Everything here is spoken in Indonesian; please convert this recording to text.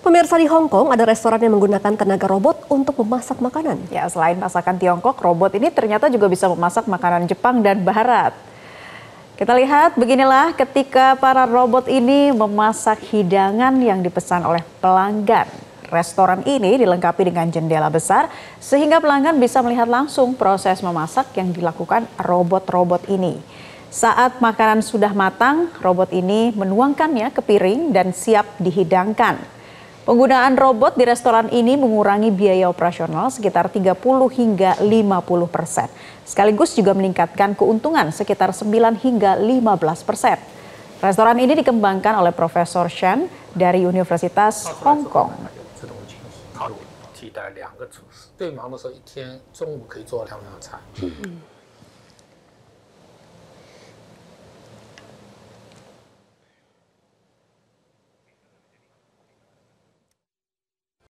Pemirsa di Hong Kong ada restoran yang menggunakan tenaga robot untuk memasak makanan. Ya, selain masakan Tiongkok, robot ini ternyata juga bisa memasak makanan Jepang dan Barat. Kita lihat beginilah ketika para robot ini memasak hidangan yang dipesan oleh pelanggan. Restoran ini dilengkapi dengan jendela besar sehingga pelanggan bisa melihat langsung proses memasak yang dilakukan robot-robot ini. Saat makanan sudah matang, robot ini menuangkannya ke piring dan siap dihidangkan. Penggunaan robot di restoran ini mengurangi biaya operasional sekitar 30 hingga 50 persen. Sekaligus juga meningkatkan keuntungan sekitar 9 hingga 15 persen. Restoran ini dikembangkan oleh Profesor Shen dari Universitas Hong Kong. Hmm.